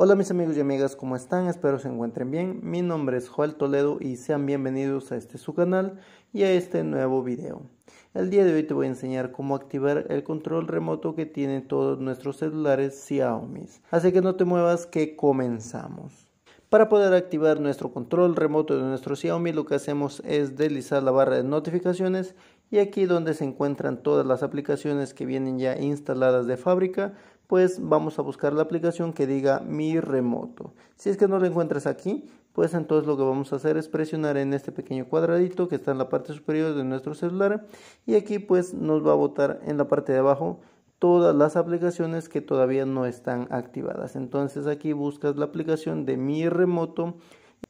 Hola mis amigos y amigas, ¿cómo están? Espero se encuentren bien. Mi nombre es Joel Toledo y sean bienvenidos a este su canal y a este nuevo video. El día de hoy te voy a enseñar cómo activar el control remoto que tienen todos nuestros celulares Xiaomi. Así que no te muevas que comenzamos. Para poder activar nuestro control remoto de nuestro Xiaomi lo que hacemos es deslizar la barra de notificaciones y aquí donde se encuentran todas las aplicaciones que vienen ya instaladas de fábrica pues vamos a buscar la aplicación que diga mi remoto. Si es que no la encuentras aquí, pues entonces lo que vamos a hacer es presionar en este pequeño cuadradito que está en la parte superior de nuestro celular y aquí pues nos va a botar en la parte de abajo todas las aplicaciones que todavía no están activadas. Entonces aquí buscas la aplicación de mi remoto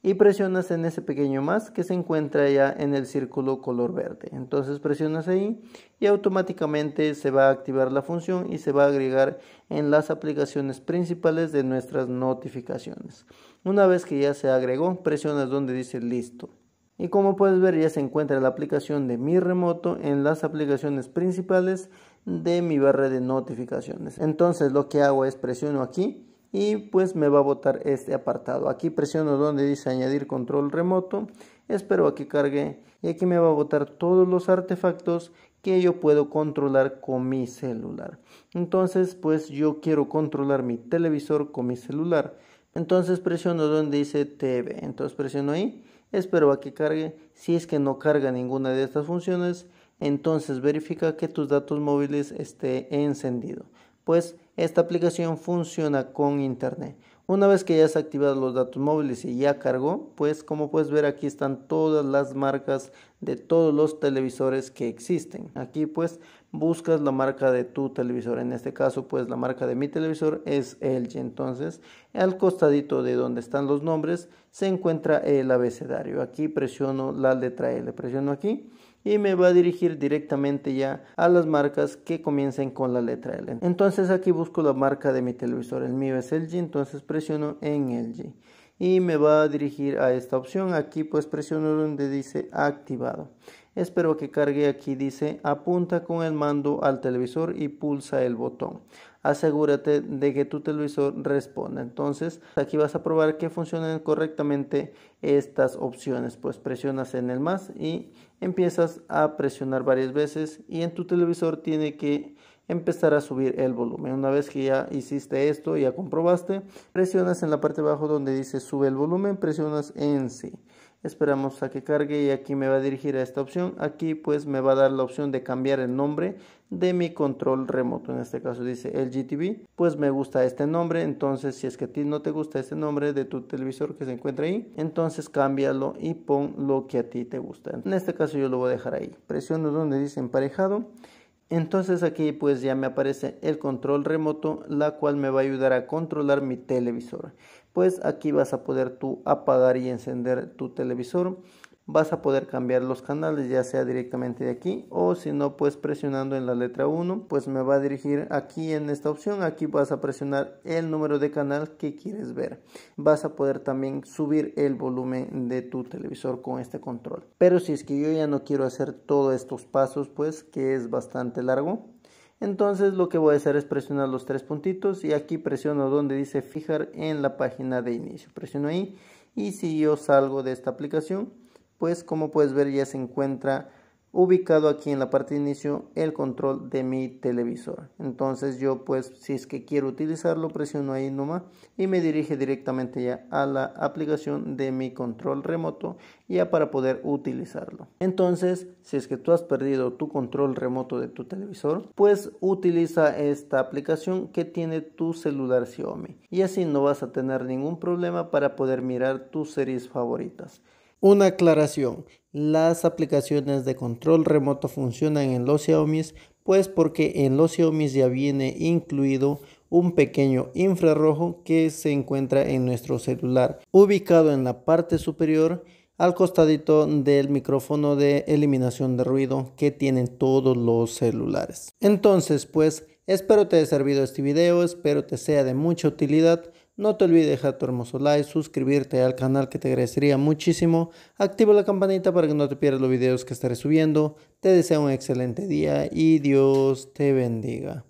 y presionas en ese pequeño más que se encuentra ya en el círculo color verde. Entonces presionas ahí y automáticamente se va a activar la función y se va a agregar en las aplicaciones principales de nuestras notificaciones. Una vez que ya se agregó, presionas donde dice listo. Y como puedes ver ya se encuentra la aplicación de mi remoto en las aplicaciones principales de mi barra de notificaciones. Entonces lo que hago es presiono aquí y pues me va a botar este apartado. Aquí presiono donde dice añadir control remoto, espero a que cargue y aquí me va a botar todos los artefactos que yo puedo controlar con mi celular. Entonces pues yo quiero controlar mi televisor con mi celular. Entonces presiono donde dice TV, entonces presiono ahí, espero a que cargue. Si es que no carga ninguna de estas funciones, entonces verifica que tus datos móviles esté encendido pues esta aplicación funciona con internet. Una vez que ya se activado los datos móviles y ya cargó, pues como puedes ver aquí están todas las marcas de todos los televisores que existen. Aquí pues buscas la marca de tu televisor. En este caso pues la marca de mi televisor es LG. Entonces al costadito de donde están los nombres se encuentra el abecedario. Aquí presiono la letra L. Presiono aquí y me va a dirigir directamente ya a las marcas que comiencen con la letra L. Entonces aquí busco la marca de mi televisor, el mío es LG, entonces presiono en LG y me va a dirigir a esta opción. Aquí pues presiono donde dice activado. Espero que cargue aquí, dice, apunta con el mando al televisor y pulsa el botón. Asegúrate de que tu televisor responda. Entonces, aquí vas a probar que funcionen correctamente estas opciones. Pues presionas en el más y empiezas a presionar varias veces y en tu televisor tiene que empezar a subir el volumen. Una vez que ya hiciste esto, ya comprobaste, presionas en la parte de abajo donde dice sube el volumen, presionas en sí esperamos a que cargue y aquí me va a dirigir a esta opción aquí pues me va a dar la opción de cambiar el nombre de mi control remoto en este caso dice el TV pues me gusta este nombre entonces si es que a ti no te gusta este nombre de tu televisor que se encuentra ahí entonces cámbialo y pon lo que a ti te gusta en este caso yo lo voy a dejar ahí presiono donde dice emparejado entonces aquí pues ya me aparece el control remoto, la cual me va a ayudar a controlar mi televisor. Pues aquí vas a poder tú apagar y encender tu televisor vas a poder cambiar los canales ya sea directamente de aquí o si no pues presionando en la letra 1 pues me va a dirigir aquí en esta opción aquí vas a presionar el número de canal que quieres ver vas a poder también subir el volumen de tu televisor con este control pero si es que yo ya no quiero hacer todos estos pasos pues que es bastante largo entonces lo que voy a hacer es presionar los tres puntitos y aquí presiono donde dice fijar en la página de inicio presiono ahí y si yo salgo de esta aplicación pues como puedes ver ya se encuentra ubicado aquí en la parte de inicio el control de mi televisor entonces yo pues si es que quiero utilizarlo presiono ahí nomás y me dirige directamente ya a la aplicación de mi control remoto ya para poder utilizarlo entonces si es que tú has perdido tu control remoto de tu televisor pues utiliza esta aplicación que tiene tu celular Xiaomi y así no vas a tener ningún problema para poder mirar tus series favoritas una aclaración, las aplicaciones de control remoto funcionan en los Xiaomi pues porque en los Xiaomi ya viene incluido un pequeño infrarrojo que se encuentra en nuestro celular, ubicado en la parte superior al costadito del micrófono de eliminación de ruido que tienen todos los celulares. Entonces, pues espero te haya servido este video, espero te sea de mucha utilidad. No te olvides dejar tu hermoso like, suscribirte al canal que te agradecería muchísimo. Activa la campanita para que no te pierdas los videos que estaré subiendo. Te deseo un excelente día y Dios te bendiga.